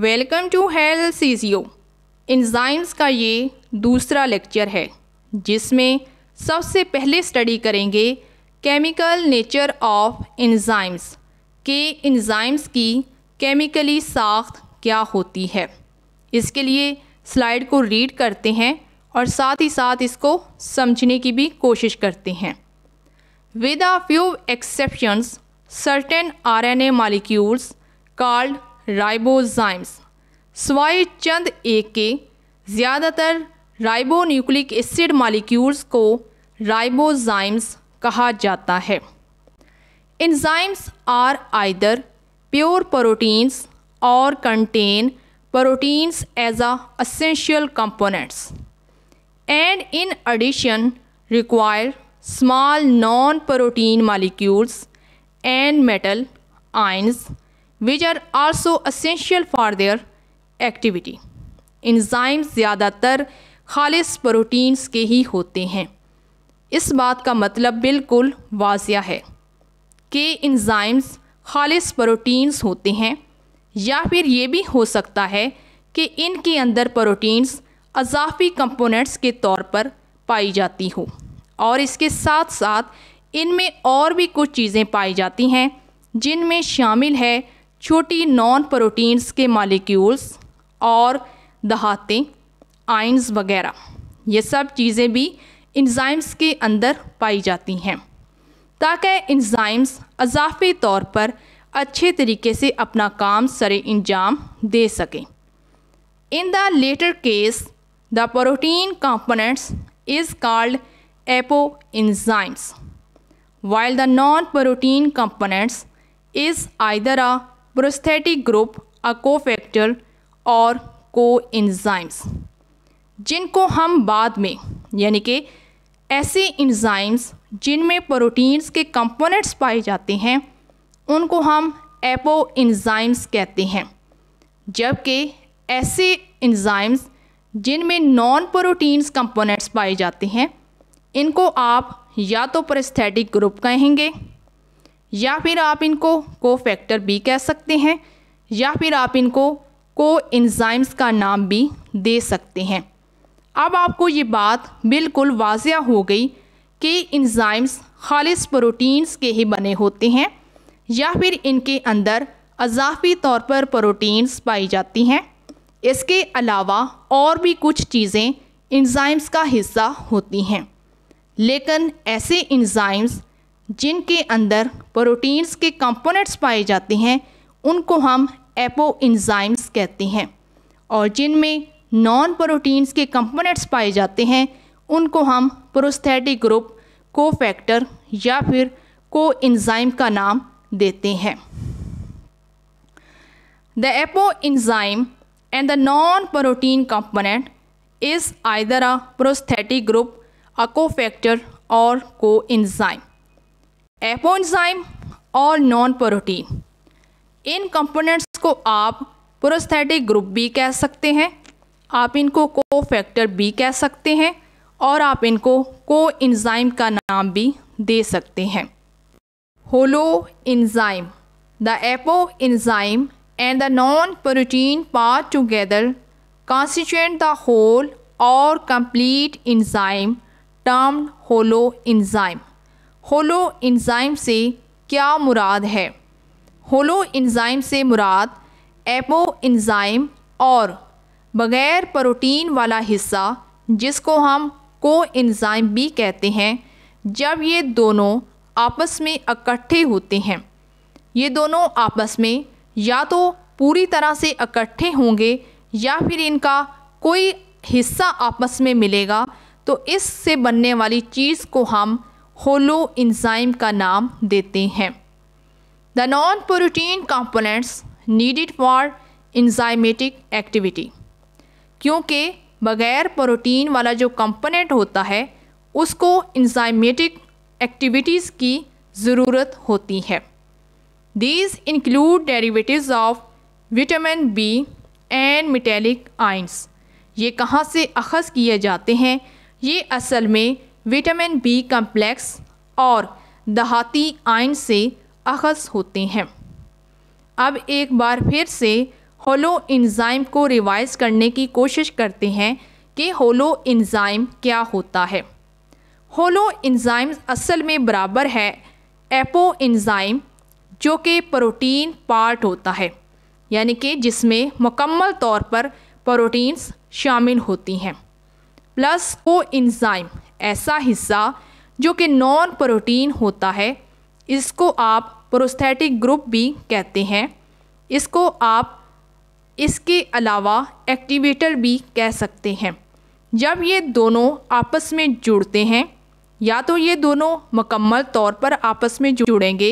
Welcome to health सीजियो enzymes का ये दूसरा लेक्चर है जिसमें सबसे पहले स्टडी करेंगे केमिकल नेचर ऑफ इन्जाइम्स के इन्ज़ाइम्स की केमिकली साख्त क्या होती है इसके लिए स्लाइड को रीड करते हैं और साथ ही साथ इसको समझने की भी कोशिश करते हैं with a few exceptions certain RNA molecules called ribozymes सवाए चंद एक के ज़्यादातर राइबोन्यूक्लिक एसिड मालिक्यूल्स को राइबोजाइम्स कहा जाता है enzymes are either pure proteins or contain proteins as essential components and in addition require small non protein molecules and metal ions which are also essential for their activity enzymes ज़्यादातर खालिश proteins के ही होते हैं इस बात का मतलब बिल्कुल वाजिया है कि इंजाइम्स खालिश प्रोटीन्स होते हैं या फिर ये भी हो सकता है कि इनके अंदर प्रोटीन्स अजाफी कंपोनेंट्स के तौर पर पाई जाती हो और इसके साथ साथ इनमें और भी कुछ चीज़ें पाई जाती हैं जिनमें शामिल है छोटी नॉन प्रोटीन्स के मालिक्यूल्स और दहाते आइंस वगैरह ये सब चीज़ें भी इंजाइम्स के अंदर पाई जाती हैं ताकि इंजाइम्स अजाफी तौर पर अच्छे तरीके से अपना काम सरे अंजाम दे सकें in the latter case the protein components is called apo enzymes while the non protein components is either a prosthetic group a cofactor or co इन्ज़ाइम्स जिनको हम बाद में यानी कि ऐसे इन्ज़ाइम्स जिनमें प्रोटीन्स के कंपोनेंट्स पाए जाते हैं उनको हम एपो इन्ज़ाइम्स कहते हैं जबकि ऐसे इन्ज़ाइम्स जिनमें नॉन प्रोटीन्स कंपोनेंट्स पाए जाते हैं इनको आप या तो प्रोस्थेटिक ग्रुप कहेंगे या फिर आप इनको को फैक्टर भी कह सकते हैं या फिर आप इनको को इन्ज़ाइम्स का नाम भी दे सकते हैं अब आपको ये बात बिल्कुल वाजिया हो गई कि इन्जाइम्स खालिस प्रोटीन्स के ही बने होते हैं या फिर इनके अंदर अजाफी तौर पर प्रोटीन्स पाई जाती हैं इसके अलावा और भी कुछ चीज़ें इंजाइम्स का हिस्सा होती हैं लेकिन ऐसे इन्जाइम्स जिनके अंदर प्रोटीन्स के कंपोनेंट्स पाए जाते हैं उनको हम एपो इंजाइम्स कहते हैं और जिनमें नॉन प्रोटीन्स के कंपोनेंट्स पाए जाते हैं उनको हम प्रोस्थेटिक ग्रुप को फैक्टर या फिर को इंजाइम का नाम देते हैं the apo enzyme and the non protein component is either a group group, a और को coenzyme. एपोनजाइम और नॉन प्रोटीन इन कंपोनेंट्स को आप प्रोस्थेटिक ग्रुप बी कह सकते हैं आप इनको को फैक्टर बी कह सकते हैं और आप इनको को इन्ज़ाइम का नाम भी दे सकते हैं holo enzyme the apo enzyme and the non protein part together constituent the whole or complete enzyme term holo enzyme holo enzyme से क्या मुराद है होलो इंज़ाइम से मुराद एपो इंज़ाइम और बग़ैर प्रोटीन वाला हिस्सा जिसको हम को इंज़ाइम भी कहते हैं जब ये दोनों आपस में इकट्ठे होते हैं ये दोनों आपस में या तो पूरी तरह से इकट्ठे होंगे या फिर इनका कोई हिस्सा आपस में मिलेगा तो इससे बनने वाली चीज़ को हम होलो इंजाइम का नाम देते हैं the non protein components needed for enzymatic activity क्योंकि बग़ैर प्रोटीन वाला जो कंपोनेंट होता है उसको इंजाइमेटिक एक्टिविटीज़ की ज़रूरत होती है these include derivatives of vitamin B and metallic ions ये कहाँ से अखज़ किए जाते हैं ये असल में विटामिन बी कम्प्लेक्स और दहाती आयन से अखज होते हैं अब एक बार फिर से होलो इंजाइम को रिवाइज करने की कोशिश करते हैं कि होलो इंजाइम क्या होता है होलो इन्जाइम असल में बराबर है एपो इन्ज़ाइम जो कि प्रोटीन पार्ट होता है यानी कि जिसमें मुकम्मल तौर पर प्रोटीन्स शामिल होती हैं प्लस को इन्जाइम ऐसा हिस्सा जो कि नॉन प्रोटीन होता है इसको आप प्रोस्थेटिक ग्रुप भी कहते हैं इसको आप इसके अलावा एक्टिवेटर भी कह सकते हैं जब ये दोनों आपस में जुड़ते हैं या तो ये दोनों मकम्मल तौर पर आपस में जुड़ेंगे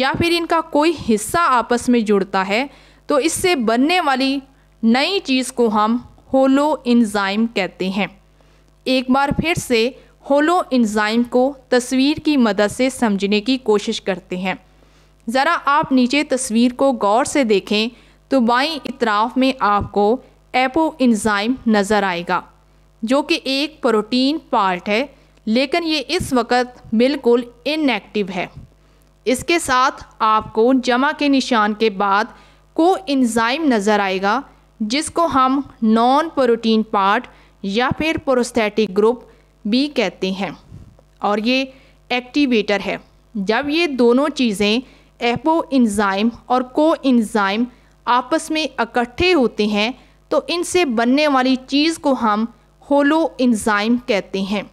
या फिर इनका कोई हिस्सा आपस में जुड़ता है तो इससे बनने वाली नई चीज़ को हम होलो इन्ज़ाइम कहते हैं एक बार फिर से होलो इंजाइम को तस्वीर की मदद से समझने की कोशिश करते हैं ज़रा आप नीचे तस्वीर को गौर से देखें तो बाई इतराफ़ में आपको एपो इंजाइम नज़र आएगा जो कि एक प्रोटीन पार्ट है लेकिन ये इस वक्त बिल्कुल इनएक्टिव है इसके साथ आपको जमा के निशान के बाद को इंजाइम नज़र आएगा जिसको हम नॉन प्रोटीन पार्ट या फिर प्रोस्थेटिक ग्रुप बी कहते हैं और ये एक्टिवेटर है जब ये दोनों चीज़ें एपो इंजाइम और को इंजाइम आपस में इकट्ठे होते हैं तो इनसे बनने वाली चीज़ को हम होलो इंजाइम कहते हैं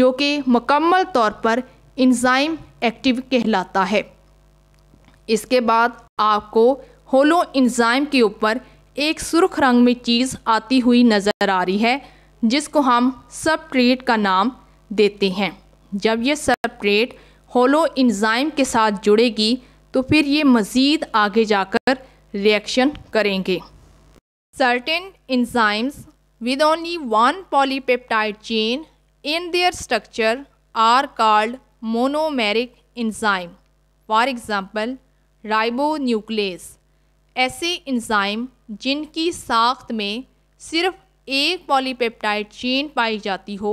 जो कि मकम्मल तौर पर इंजाइम एक्टिव कहलाता है इसके बाद आपको होलो इंजाइम के ऊपर एक सुर्ख रंग में चीज़ आती हुई नज़र आ रही है जिसको हम सब ट्रेट का नाम देते हैं जब यह सब ट्रेट होलो इन्जाइम के साथ जुड़ेगी तो फिर ये मज़ीद आगे जाकर रिएक्शन करेंगे certain enzymes with only one polypeptide chain in their structure are called monomeric enzyme for example ribonuclease ऐसे इन्जाइम जिनकी साख्त में सिर्फ एक पॉलीपेप्टाइड चेन पाई जाती हो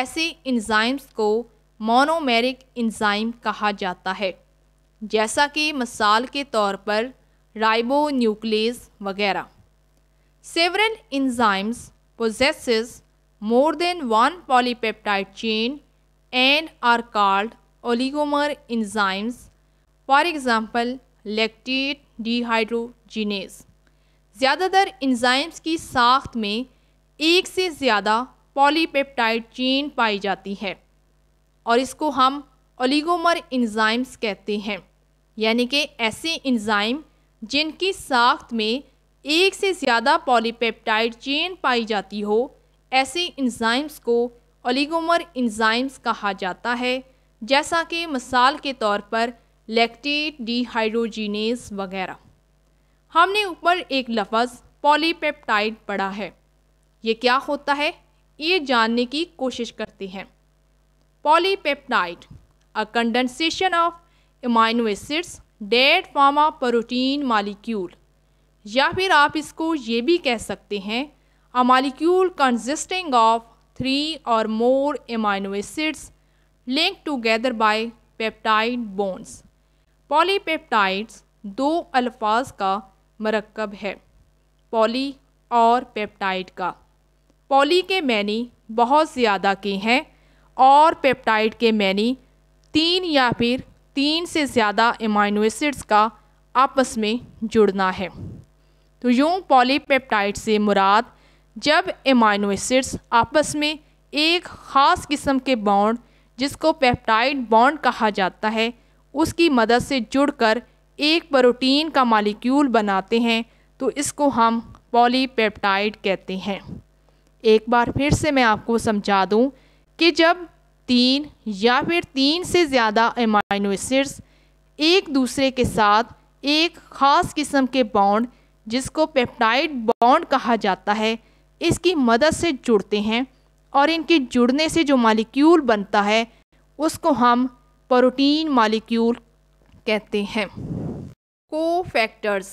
ऐसे इंजाइम्स को मोनोमेरिक इंजाइम कहा जाता है जैसा कि मिसाल के तौर पर राइबो न्यूक्लियस वगैरह several enzymes possess more than one polypeptide chain and are called oligomer enzymes for example lactate dehydrogenase ज़्यादातर इंजाइम्स की साख्त में एक से ज़्यादा पॉलीपेप्टाइड चेन पाई जाती है और इसको हम ओलिगोमर इंजाइम्स कहते हैं यानी कि ऐसे इंजाइम जिनकी साख्त में एक से ज़्यादा पॉलीपेप्टाइड चेन पाई जाती हो ऐसे इंजाइम्स को ओलिगोमर इंजाइम्स कहा जाता है जैसा कि मिसाल के तौर पर लैक्टेट डिहाइड्रोजीनेस वगैरह हमने ऊपर एक लफज पॉलीपेप्टाइड पढ़ा है ये क्या होता है ये जानने की कोशिश करते हैं polypeptide a condensation of amino acids that form a protein molecule या फिर आप इसको ये भी कह सकते हैं a molecule consisting of three or more amino acids linked together by peptide bonds polypeptides दो अल्फाज का मरकब है पॉली और पेप्टाइड का पॉली के मैनी बहुत ज़्यादा के हैं और पेप्टाइड के मैनी तीन या फिर तीन से ज़्यादा एमाइनो एसिड्स का आपस में जुड़ना है तो यूँ पॉलीपेप्टाइड से मुराद जब एमाइनो एसिड्स आपस में एक ख़ास किस्म के बॉन्ड जिसको पेप्टाइड बॉन्ड कहा जाता है उसकी मदद से जुड़कर एक प्रोटीन का मालिक्यूल बनाते हैं तो इसको हम पॉलीपेप्टाइड कहते हैं एक बार फिर से मैं आपको समझा दूं कि जब तीन या फिर तीन से ज़्यादा एमाइनो एसिड्स एक दूसरे के साथ एक ख़ास किस्म के बॉन्ड जिसको पेप्टाइड बॉन्ड कहा जाता है इसकी मदद से जुड़ते हैं और इनके जुड़ने से जो मालिक्यूल बनता है उसको हम प्रोटीन मालिक्यूल कहते हैं cofactors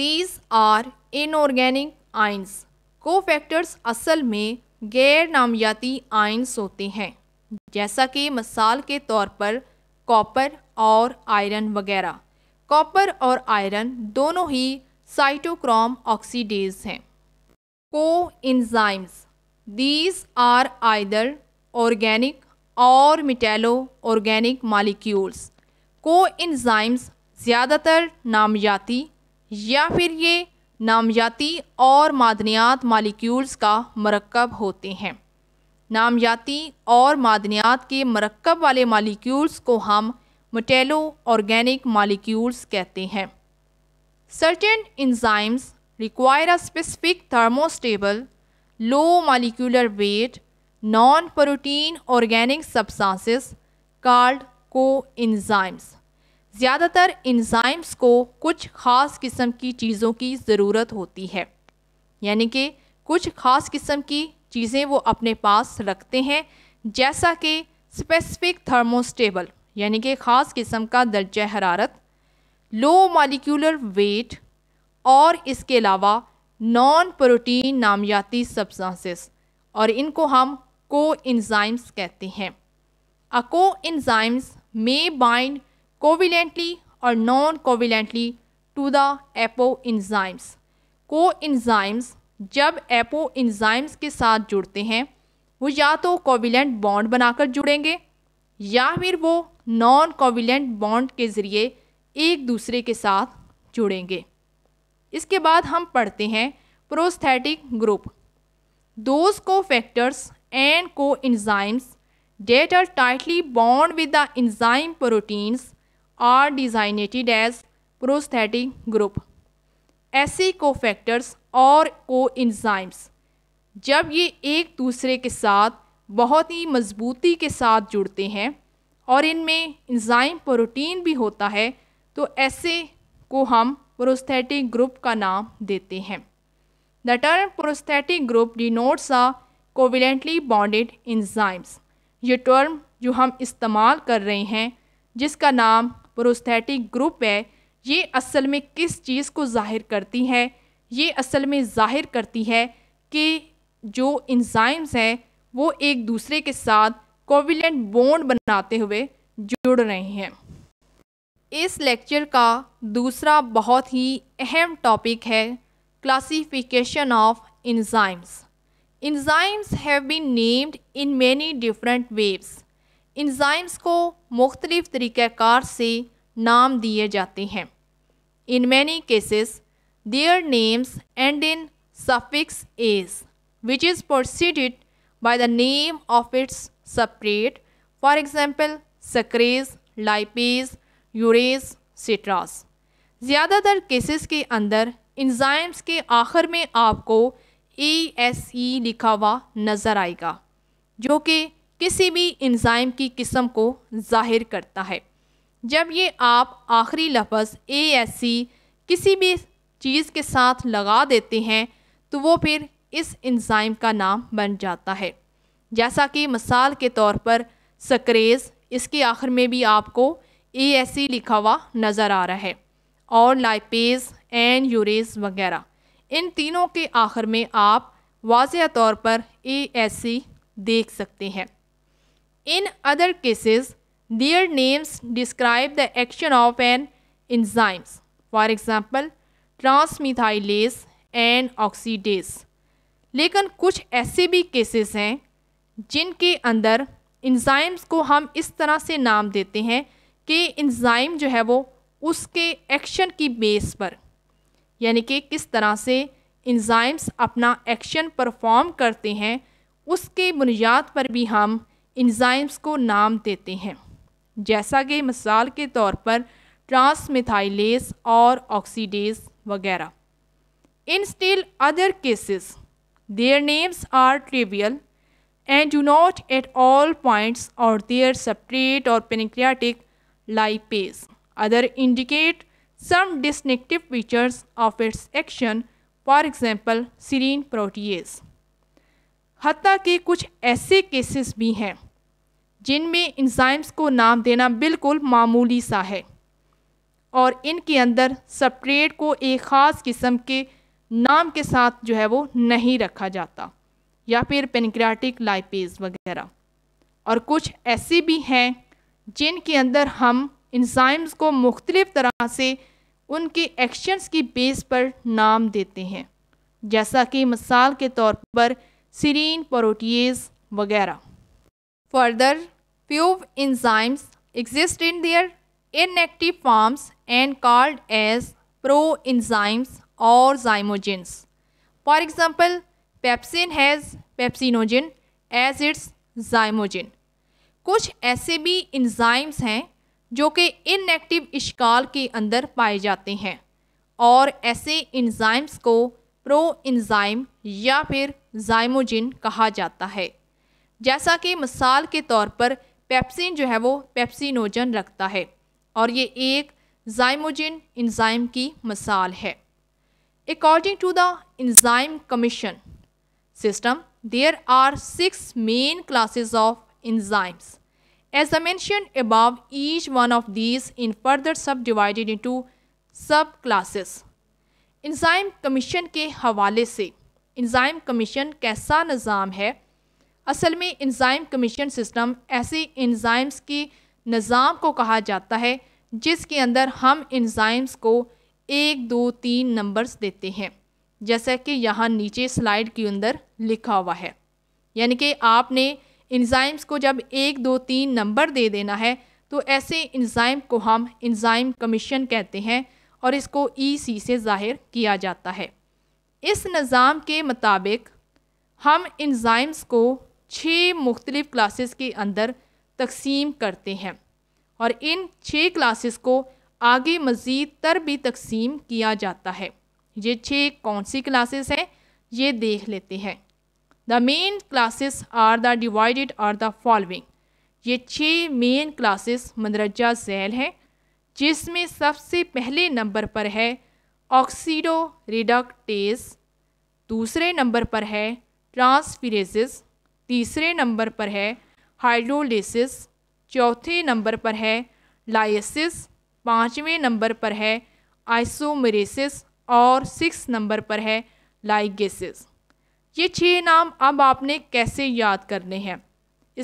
these are inorganic ions cofactors असल में गैर नामियाती आइंस होते हैं जैसा कि मिसाल के तौर पर कॉपर और आयरन वगैरह कॉपर और आयरन दोनों ही साइटोक्रोम ऑक्सीडेज हैं co enzymes these are either organic or metallo organic molecules को इन्ज़ाइम्स ज़्यादातर नामियाती या फिर ये नामियाती और मादनियात मालिक्यूल्स का मरकब होते हैं नामियाती और मादनियात के मरकब वाले मालिक्यूल्स को हम मटेलो ऑर्गेनिक मालिक्यूल्स कहते हैं certain enzymes require a specific thermostable low molecular weight non protein organic substances called co enzymes ज़्यादातर इंजाइम्स को कुछ ख़ास किस्म की चीज़ों की ज़रूरत होती है यानी कि कुछ ख़ास किस्म की चीज़ें वो अपने पास रखते हैं जैसा कि स्पेसिफिक थर्मोस्टेबल यानी कि ख़ास किस्म का दर्ज हरारत लो मालिकुलर वेट और इसके अलावा नॉन प्रोटीन नामियाती सब्सटेंसेस और इनको हम को इंजाइम्स कहते हैं अको enzymes may bind covalently or non covalently to the apo the co enzymes जब एपो एपोइंजाइम्स के साथ जुड़ते हैं वो या तो कोविलेंट बॉन्ड बनाकर जुड़ेंगे या फिर वो नॉन कोविलेंट बॉन्ड के ज़रिए एक दूसरे के साथ जुड़ेंगे इसके बाद हम पढ़ते हैं prosthetic group those co factors and co enzymes that are tightly bound with the enzyme proteins are designated as prosthetic group ऐसे कोफैक्टर्स और को इन्जाइम्स जब ये एक दूसरे के साथ बहुत ही मजबूती के साथ जुड़ते हैं और इनमें इंजाइम प्रोटीन भी होता है तो ऐसे को हम प्रोस्थेटिक ग्रुप का नाम देते हैं the term prosthetic group denotes a covalently bonded enzymes ये टर्म जो हम इस्तेमाल कर रहे हैं जिसका नाम प्रोस्थेटिक ग्रुप है ये असल में किस चीज़ को ज़ाहिर करती है ये असल में ज़ाहिर करती है कि जो इंजाइम्स हैं वो एक दूसरे के साथ कोविलेंट बोंड बनाते हुए जुड़ रहे हैं इस लेक्चर का दूसरा बहुत ही अहम टॉपिक है classification of enzymes enzymes have been named in many different ways enzymes को मुख्तलिफ़ तरीक़ाकार से नाम दिए जाते हैं in many cases their names end in suffix ase which is preceded by the name of its substrate for example sucrase lipase urease citrase ज़्यादातर केसेस के अंदर इंजाइम्स के आखिर में आपको ए एस ई लिखा हुआ नज़र आएगा जो कि किसी भी इंजाइम की किस्म को ज़ाहिर करता है जब ये आप आखिरी लफ्ज़ ए एस सी किसी भी चीज़ के साथ लगा देते हैं तो वो फिर इस इंजाइम का नाम बन जाता है जैसा कि मिसाल के तौर पर सक्रेज़ इसके आखिर में भी आपको ए एस सी लिखा हुआ नज़र आ रहा है और लाइपेज एन यूरेज वगैरह इन तीनों के आखिर में आप वाज तौर पर ए एस सी देख सकते हैं In other cases, their names describe the action of an enzymes. For example, transmethylase and oxidase लेकिन कुछ ऐसे भी केसेस हैं जिनके अंदर इन्जाइम्स को हम इस तरह से नाम देते हैं कि इंजाइम जो है वो उसके एक्शन की बेस पर यानी कि किस तरह से इंजाइम्स अपना एक्शन परफॉर्म करते हैं उसके बुनियाद पर भी हम इंजाइम्स को नाम देते हैं जैसा कि मिसाल के तौर पर ट्रांसमिथाइलेस और ऑक्सीडेस वगैरह in still other cases their names are trivial and do not at all points or their separate or pancreatic lipase other indicate some distinctive features of its action for example serine protease हती के कुछ ऐसे cases भी हैं जिनमें enzymes को नाम देना बिल्कुल मामूली सा है और इनके अंदर सप्रेट को एक ख़ास किस्म के नाम के साथ जो है वो नहीं रखा जाता या फिर पेनक्रियाटिक लाइपेज वगैरह और कुछ ऐसे भी हैं जिनके अंदर हम इंजाइम्स को मुख्तलिफ़ तरह से उनके एक्शंस की बेस पर नाम देते हैं जैसा कि मिसाल के तौर पर सीरीन प्रोटीज वगैरह further few enzymes exist in their inactive forms and called as proenzymes or zymogens. For example, pepsin has pepsinogen as its zymogen कुछ ऐसे भी इंजाइम्स हैं जो कि इनएक्टिव इश्काल के अंदर पाए जाते हैं और ऐसे इंजाइम्स को प्रो इंजाइम या फिर जाइमोजिन कहा जाता है जैसा कि मिसाल के तौर पर पेप्सिन जो है वो पेप्सिनोजन रखता है और ये एक जाइमोजिन इंजाइम की मिसाल है according to the enzyme commission system there are six main classes of enzymes. As above each one of these in further sub divided into sub classes enzyme commission के हवाले से इंजाइम कमीशन कैसा निज़ाम है असल में इंजाइम कमीशन सिस्टम ऐसे enzymes की निज़ाम को कहा जाता है जिसके अंदर हम इंजाइम्स को एक दो तीन नंबर्स देते हैं जैसा कि यहाँ नीचे स्लाइड के अंदर लिखा हुआ है यानी कि आपने इंजाइम्स को जब एक दो तीन नंबर दे देना है तो ऐसे इंजाइम को हम इंजाइम कमीशन कहते हैं और इसको ईसी e से ज़ाहिर किया जाता है इस निज़ाम के मुताबिक हम इंजाइम्स को छः मुख्तलिफ़ क्लासेस के अंदर तकसीम करते हैं और इन छः क्लासेस को आगे मज़ीद तर भी तकसीम किया जाता है ये छः कौन सी क्लासेस हैं ये देख लेते हैं the main classes are the divided are the following ये छः मेन क्लासेस मंदरजा झैल हैं जिसमें सबसे पहले नंबर पर है ऑक्सीडो रिडक्टेज दूसरे नंबर पर है ट्रांसफिरेजिस तीसरे नंबर पर है हाइड्रोलिसिस चौथे नंबर पर है लाइसिस पाँचवें नंबर पर है आइसोमरेसिस और सिक्स नंबर पर है लाइगेसिस ये छः नाम अब आपने कैसे याद करने हैं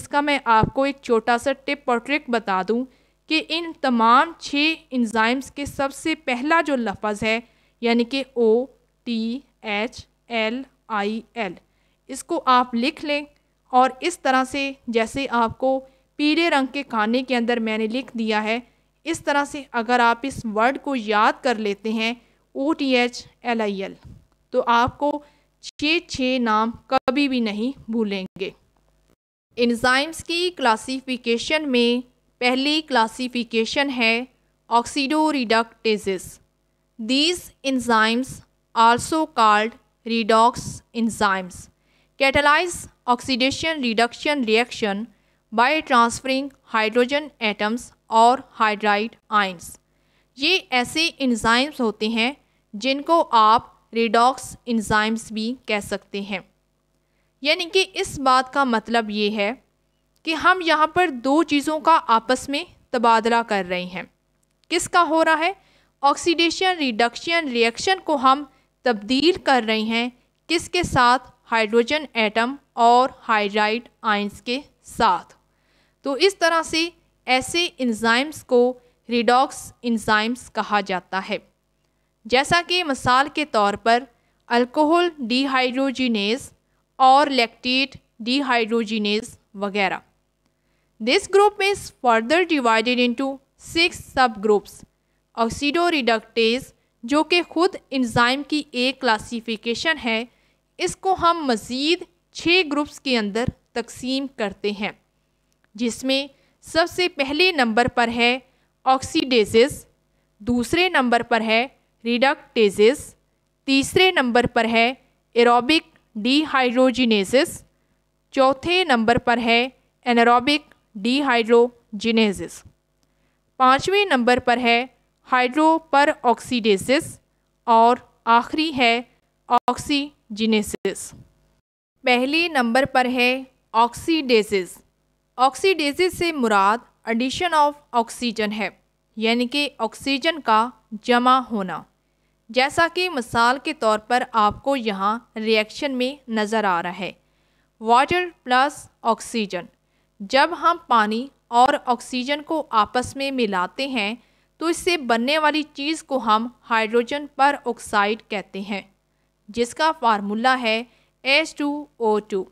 इसका मैं आपको एक छोटा सा टिप और ट्रिक बता दूं कि इन तमाम छह इंजाइम्स के सबसे पहला जो लफज है यानी कि O T H L I L इसको आप लिख लें और इस तरह से जैसे आपको पीले रंग के खाने के अंदर मैंने लिख दिया है इस तरह से अगर आप इस वर्ड को याद कर लेते हैं O T H L I L तो आपको छः छः नाम कभी भी नहीं भूलेंगे इन्ज़ाइम्स की क्लासिफिकेशन में पहली क्लासिफिकेशन है oxido reductases these enzymes also called redox enzymes catalyse oxidation reduction reaction by transferring hydrogen atoms or hydride ions ये ऐसे इंजाइम्स होते हैं जिनको आप रिडॉक्स इंजाइम्स भी कह सकते हैं यानी कि इस बात का मतलब ये है कि हम यहाँ पर दो चीज़ों का आपस में तबादला कर रहे हैं किसका हो रहा है ऑक्सीडेशन रिडक्शन रिएक्शन को हम तब्दील कर रहे हैं किसके साथ हाइड्रोजन एटम और हाइड्राइड आइंस के साथ तो इस तरह से ऐसे इंजाइम्स को रिडॉक्स इंजाइम्स कहा जाता है जैसा कि मिसाल के तौर पर अल्कोहल डिहाइड्रोजिनेज और लैक्टेट डिहाइड्रोजिनेज वगैरह this group is further divided into six sub groups oxido reductase जो कि खुद इंजाइम की एक क्लासिफिकेशन है इसको हम मज़ीद छः ग्रुप्स के अंदर तकसीम करते हैं जिसमें सबसे पहले नंबर पर है ऑक्सीडेजिस दूसरे नंबर पर है रिडक्टेजिस तीसरे नंबर पर है एरोबिक डिहाइड्रोजिनेसिस चौथे नंबर पर है एनरोबिक डिहाइड्रोजिनेसिस पाँचवें नंबर पर है हाइड्रोपर ऑक्सीडेसिस और आखिरी है ऑक्सीजिनेसिस पहले नंबर पर है ऑक्सीडेसिस ऑक्सीडेसिस से मुराद एडिशन ऑफ ऑक्सीजन है यानी कि ऑक्सीजन का जमा होना जैसा कि मिसाल के तौर पर आपको यहाँ रिएक्शन में नज़र आ रहा है वाटर प्लस ऑक्सीजन जब हम पानी और ऑक्सीजन को आपस में मिलाते हैं तो इससे बनने वाली चीज़ को हम हाइड्रोजन पर ऑक्साइड कहते हैं जिसका फार्मूला है टू ओ टू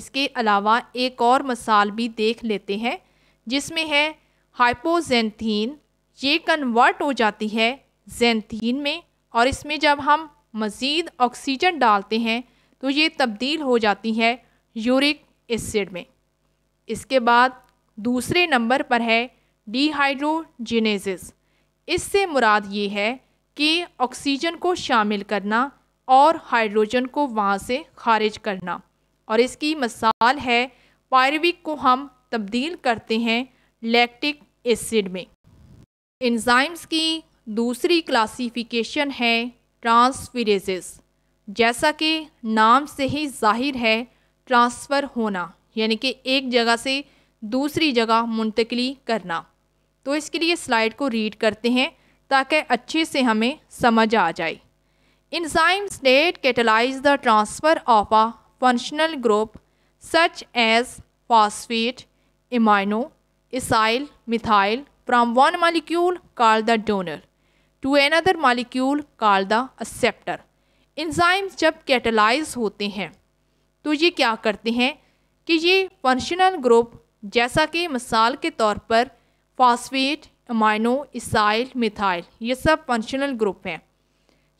इसके अलावा एक और मसाल भी देख लेते हैं जिसमें है हाइपोजेंथीन ये कन्वर्ट हो जाती है जेंथीन में और इसमें जब हम मज़ीद ऑक्सीजन डालते हैं तो ये तब्दील हो जाती है यूरिक एसिड में इसके बाद दूसरे नंबर पर है डिहाइड्रोजिनेसिस इससे मुराद ये है कि ऑक्सीजन को शामिल करना और हाइड्रोजन को वहाँ से खारिज करना और इसकी मसाल है पायरविक को हम तब्दील करते हैं लैक्टिक एसिड में इन्ज़ाइम्स की दूसरी क्लासिफिकेशन है ट्रांसफिरेजिस जैसा कि नाम से ही जाहिर है ट्रांसफ़र होना यानी कि एक जगह से दूसरी जगह मुंतकली करना तो इसके लिए स्लाइड को रीड करते हैं ताकि अच्छे से हमें समझ आ जाए Enzymes that catalyze the transfer of a functional group such as phosphate, amino, acyl, methyl from one molecule called the donor to another molecule called the acceptor. Enzymes jab catalyze hote hain to ye kya karte hain ki ye functional group jaisa ki misal ke taur par phosphate amino acyl methyl ye sab functional group hain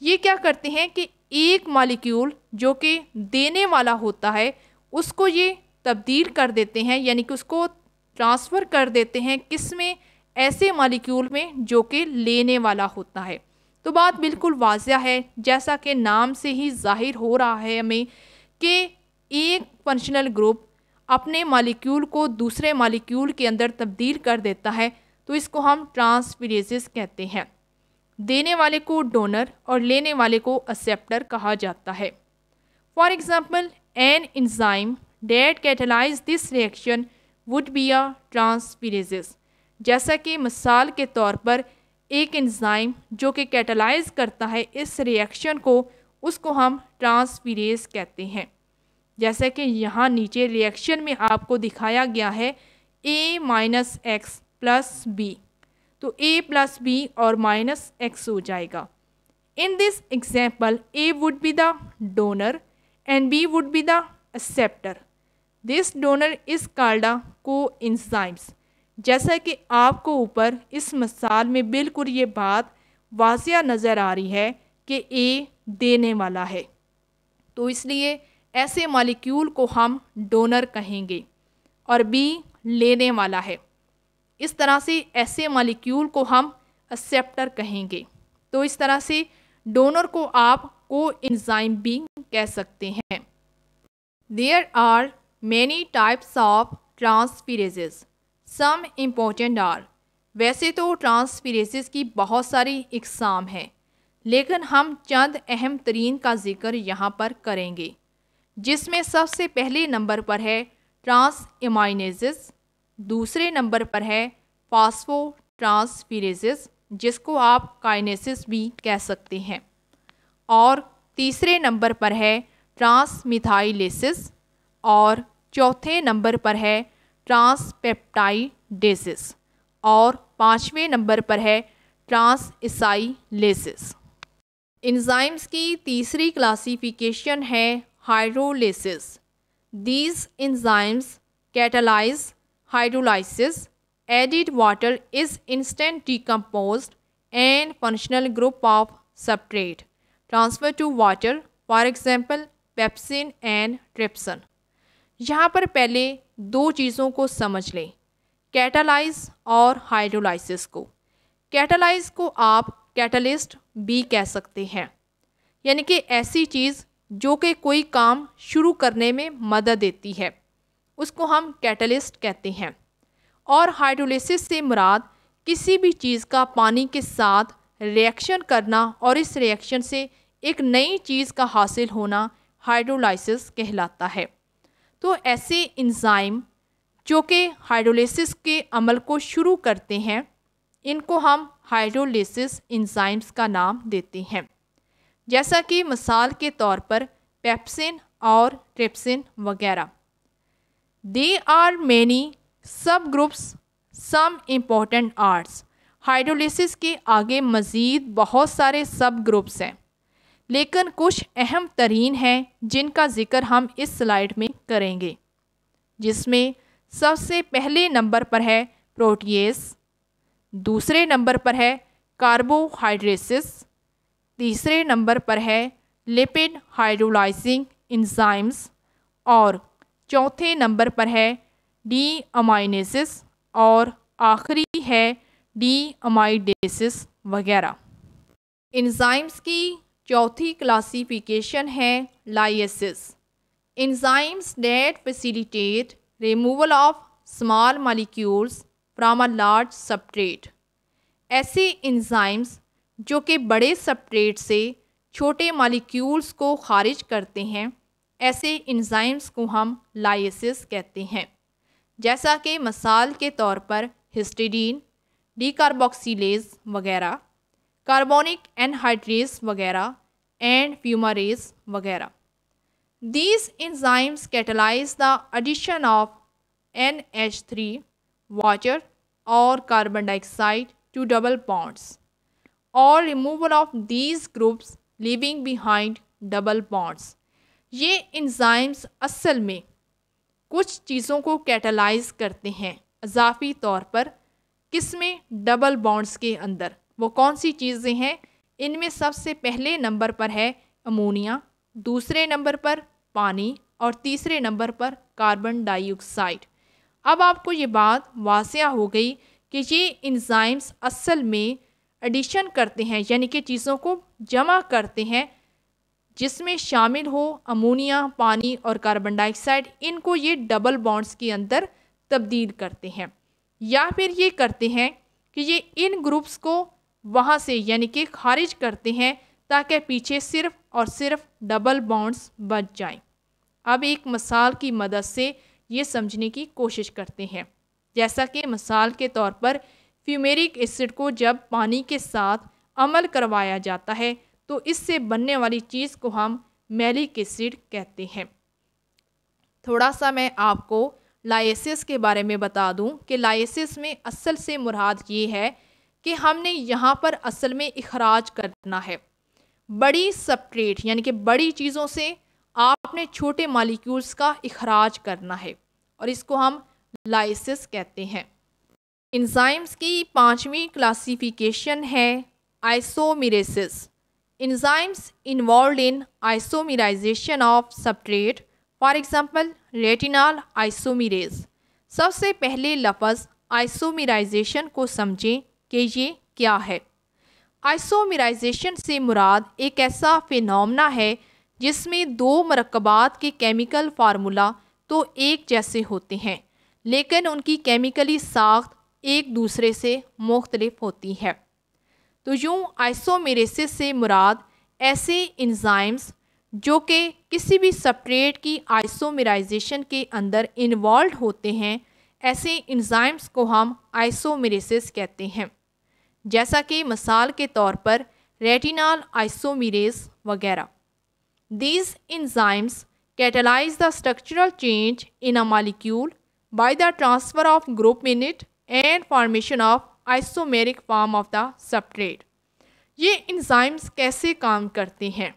ये क्या करते हैं कि एक molecule जो कि देने वाला होता है उसको ये तब्दील कर देते हैं यानी कि उसको ट्रांसफ़र कर देते हैं किस में ऐसे मालिक्यूल में जो कि लेने वाला होता है तो बात बिल्कुल वाजह है जैसा कि नाम से ही जाहिर हो रहा है हमें कि एक फंक्शनल ग्रुप अपने मालिक्यूल को दूसरे मालिक्यूल के अंदर तब्दील कर देता है तो इसको हम ट्रांसफिरेजिस कहते हैं देने वाले को डोनर और लेने वाले को एक्सेप्टर कहा जाता है for example an enzyme that catalyse this reaction would be a transferases जैसा कि मिसाल के तौर पर एक इंजाइम जो कि कैटलाइज करता है इस रिएक्शन को उसको हम ट्रांसफिरेज कहते हैं जैसा कि यहाँ नीचे रिएक्शन में आपको दिखाया गया है A minus X plus B तो ए प्लस बी और माइनस एक्स हो जाएगा in this example A would be the donor and B would be the acceptor this donor is called coenzymes जैसा कि आपको ऊपर इस मिसाल में बिल्कुल ये बात वाजिया नज़र आ रही है कि ए देने वाला है तो इसलिए ऐसे मालिक्यूल को हम डोनर कहेंगे और बी लेने वाला है इस तरह से ऐसे मालिक्यूल को हम एक्सेप्टर कहेंगे तो इस तरह से डोनर को आप को इंजाइम भी कह सकते हैं there are many types of transferases some important are वैसे तो ट्रांसपीरेजेस की बहुत सारी इकसाम हैं लेकिन हम चंद अहम तरीन का जिक्र यहाँ पर करेंगे जिसमें सबसे पहले नंबर पर है ट्रांस एमाइनेजेस दूसरे नंबर पर है फॉस्फो जिसको आप काइनेसिस भी कह सकते हैं और तीसरे नंबर पर है ट्रांसमिथाइलेसिस और चौथे नंबर पर है ट्रांसपेप्टाइडेसिस और पाँचवें नंबर पर है ट्रांस ईसाइलेसिस इंजाइम्स की तीसरी क्लासिफिकेशन है hydrolases these enzymes catalyse hydrolysis, added water is instant decomposed and functional group of substrate transfer to water, for example, pepsin and trypsin यहाँ पर पहले दो चीज़ों को समझ लें कैटालाइज और हाइड्रोलाइसिस को कैटालाइज को आप कैटलिस्ट भी कह सकते हैं यानी कि ऐसी चीज़ जो कि कोई काम शुरू करने में मदद देती है उसको हम कैटलिस्ट कहते हैं और हाइड्रोलिसिस से मुराद किसी भी चीज़ का पानी के साथ रिएक्शन करना और इस रिएक्शन से एक नई चीज़ का हासिल होना हाइड्रोलाइसिस कहलाता है तो ऐसे इंजाइम जो कि हाइड्रोलिसिस के अमल को शुरू करते हैं इनको हम हाइड्रोलिसिस इंजाइम्स का नाम देते हैं जैसा कि मिसाल के तौर पर पेप्सिन और ट्रिप्सिन वगैरह they are many subgroups some important आर्ट्स हाइड्रोलिसिस के आगे मज़ीद बहुत सारे सब ग्रुप्स हैं लेकिन कुछ अहम तरीन हैं जिनका ज़िक्र हम इस स्लाइड में करेंगे जिसमें सबसे पहले नंबर पर है प्रोटीस दूसरे नंबर पर है कार्बोहाइड्रेसिस तीसरे नंबर पर है लिपिड हाइड्रोलाइजिंग इंजाइम्स और चौथे नंबर पर है डी अमाइनेसिस और आखिरी है डी अमाइडेसिस वगैरह इन्जाइम्स की चौथी क्लासिफिकेशन है lyases enzymes that facilitate removal of small molecules from a large substrate ऐसे इन्जाइम्स जो कि बड़े सप्ट्रेट से छोटे मालिक्यूल्स को खारिज करते हैं ऐसे इन्जाइम्स को हम लाइसिस कहते हैं जैसा कि मसाल के तौर पर हिस्टिडीन डीकार्बोक्सीज वगैरह कार्बोनिक एनहाइड्रेस वगैरह एंड फ्यूमरेज वगैरह these enzymes catalyse the addition of N H three water और carbon dioxide to double bonds और removal of these groups leaving behind double bonds ये इंजाइम्स असल में कुछ चीज़ों को कैटलाइज करते हैं अजाफी तौर पर किसमें डबल बॉन्ड्स के अंदर वो कौन सी चीज़ें हैं इनमें सबसे पहले नंबर पर है अमोनिया दूसरे नंबर पर पानी और तीसरे नंबर पर कार्बन डाइऑक्साइड अब आपको ये बात वास्या हो गई कि ये इंजाइम्स असल में एडिशन करते हैं यानी कि चीज़ों को जमा करते हैं जिसमें शामिल हो अमोनिया पानी और कार्बन डाइऑक्साइड इनको ये डबल बॉन्ड्स के अंदर तब्दील करते हैं या फिर ये करते हैं कि ये इन ग्रुप्स को वहाँ से यानी कि खारिज करते हैं ताकि पीछे सिर्फ और सिर्फ डबल बॉन्ड्स बच जाएं। अब एक मिसाल की मदद से ये समझने की कोशिश करते हैं जैसा कि मिसाल के तौर पर फ्यूमेरिक एसिड को जब पानी के साथ अमल करवाया जाता है तो इससे बनने वाली चीज़ को हम मेलिक एसिड कहते हैं थोड़ा सा मैं आपको लाइसिस के बारे में बता दूं कि लाइसिस में असल से मुराद ये है कि हमने यहाँ पर असल में इखराज करना है बड़ी सबट्रेट यानी कि बड़ी चीज़ों से आपने छोटे मालिक्यूल्स का इखराज करना है और इसको हम लाइसिस कहते हैं इंजाइम्स की पाँचवीं क्लासिफिकेशन है isomerases enzymes involved in isomerization of substrate for example retinal isomerase सबसे पहले लफज आइसोमीराइजेशन को समझें कि ये क्या है आइसोमीराइजेशन से मुराद एक ऐसा फिनमना है जिसमें दो मरकबात के केमिकल फार्मूला तो एक जैसे होते हैं लेकिन उनकी केमिकली साख्त एक दूसरे से मुख्तलिफ होती है तो यूँ आइसोमेरेसिस से मुराद ऐसे इंजाइम्स जो कि किसी भी सप्रेट की आइसोमेराइजेशन के अंदर इन्वॉल्व होते हैं ऐसे इंजाइम्स को हम आइसोमेरेसिस कहते हैं जैसा कि मिसाल के तौर पर रेटिनल आइसोमेरेस वगैरह these enzymes catalyse the structural change in a molecule by the transfer of group unit and formation of isomeric form of the substrate ये इंजाइम्स कैसे काम करते हैं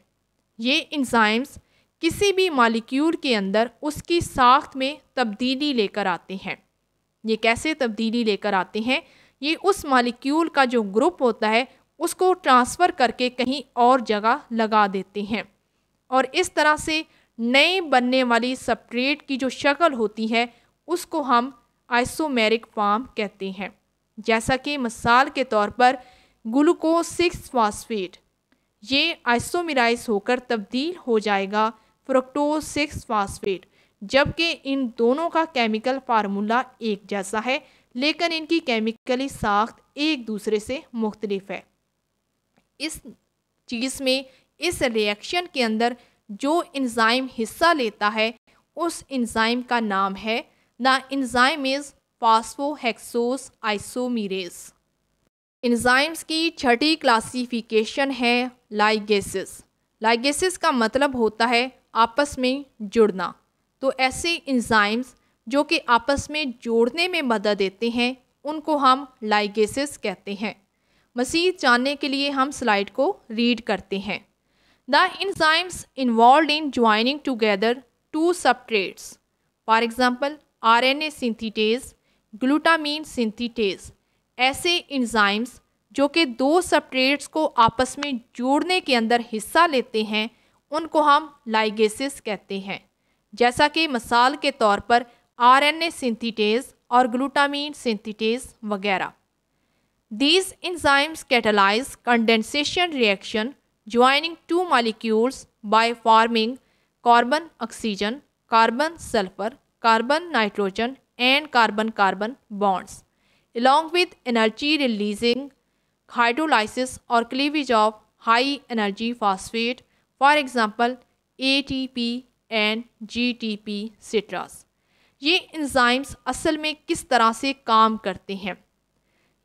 ये इंजाइम्स किसी भी मालिक्यूल के अंदर उसकी साख्त में तब्दीली लेकर आते हैं ये कैसे तब्दीली लेकर आते हैं ये उस मालिक्यूल का जो ग्रुप होता है उसको ट्रांसफ़र करके कहीं और जगह लगा देते हैं और इस तरह से नए बनने वाली सप्ट्रेट की जो शक्ल होती है उसको हम आइसोमेरिक फॉर्म कहते हैं जैसा कि मिसाल के तौर पर ग्लूकोज सिक्स फास्फेट ये आइसोमिराइज होकर तब्दील हो जाएगा फ्रक्टोज सिक्स फास्फेट जबकि इन दोनों का केमिकल फार्मूला एक जैसा है लेकिन इनकी केमिकली साख्त एक दूसरे से मुख्तलिफ है इस चीज़ में इस रिएक्शन के अंदर जो इंजाइम हिस्सा लेता है उस इंजाइम का नाम है the enzyme is phosphohexose isomerase enzymes की छठी क्लासिफिकेशन है लाइगेसिस लाइगेसिस का मतलब होता है आपस में जुड़ना तो ऐसे इंजाइम्स जो कि आपस में जोड़ने में मदद देते हैं उनको हम लाइगेसिस कहते हैं मसीह जानने के लिए हम स्लाइड को रीड करते हैं the enzymes involve in joining together two substrates for example R N A synthetase glutamine synthetase ऐसे इंजाइम्स जो कि दो सप्रेट्स को आपस में जोड़ने के अंदर हिस्सा लेते हैं उनको हम लाइगेसिस कहते हैं जैसा कि मिसाल के तौर पर आरएनए सिंथीटेज और ग्लूटामीन सिंथीटेज वगैरह these enzymes catalyse condensation reaction joining two molecules by forming carbon oxygen carbon sulphur carbon nitrogen and carbon carbon bonds, along with energy releasing hydrolysis or cleavage of high energy phosphate, for example ATP and GTP citrus. ये enzymes असल में किस तरह से काम करते हैं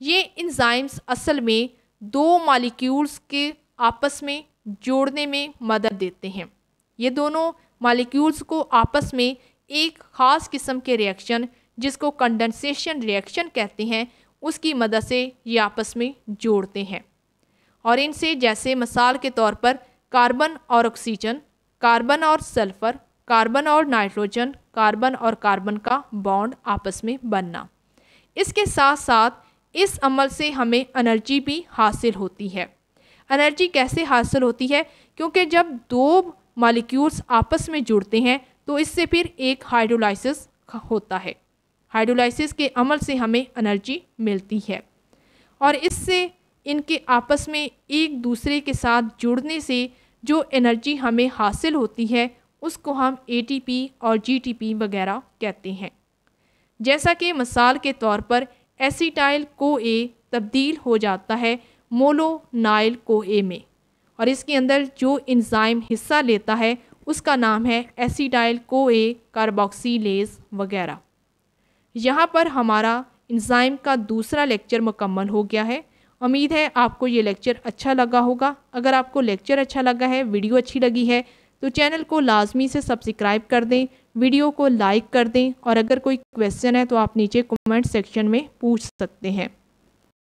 ये इंजाइम्स असल में दो मालिक्यूल्स के आपस में जोड़ने में मदद देते हैं ये दोनों मालिक्यूल्स को आपस में एक ख़ास किस्म के रिएक्शन जिसको कंडेंसेशन रिएक्शन कहते हैं उसकी मदद से ये आपस में जोड़ते हैं और इनसे जैसे मिसाल के तौर पर कार्बन और ऑक्सीजन कार्बन और सल्फ़र कार्बन और नाइट्रोजन कार्बन और कार्बन का बॉन्ड आपस में बनना इसके साथ साथ इस अमल से हमें एनर्जी भी हासिल होती है एनर्जी कैसे हासिल होती है क्योंकि जब दो मालिक्यूल्स आपस में जुड़ते हैं तो इससे फिर एक हाइड्रोलाइसिस होता है हाइड्रोलाइसिस के अमल से हमें एनर्जी मिलती है और इससे इनके आपस में एक दूसरे के साथ जुड़ने से जो एनर्जी हमें हासिल होती है उसको हम एटीपी और जीटीपी वगैरह कहते हैं जैसा कि मिसाल के तौर पर एसीटाइल को ए तब्दील हो जाता है मोलोनाइल को ए में और इसके अंदर जो इंजाइम हिस्सा लेता है उसका नाम है एसीटाइल को ए कार्बोक्सीलेज वगैरह यहाँ पर हमारा इंजाइम का दूसरा लेक्चर मुकम्मल हो गया है उम्मीद है आपको ये लेक्चर अच्छा लगा होगा अगर आपको लेक्चर अच्छा लगा है वीडियो अच्छी लगी है तो चैनल को लाजमी से सब्सक्राइब कर दें वीडियो को लाइक कर दें और अगर कोई क्वेश्चन है तो आप नीचे कमेंट सेक्शन में पूछ सकते हैं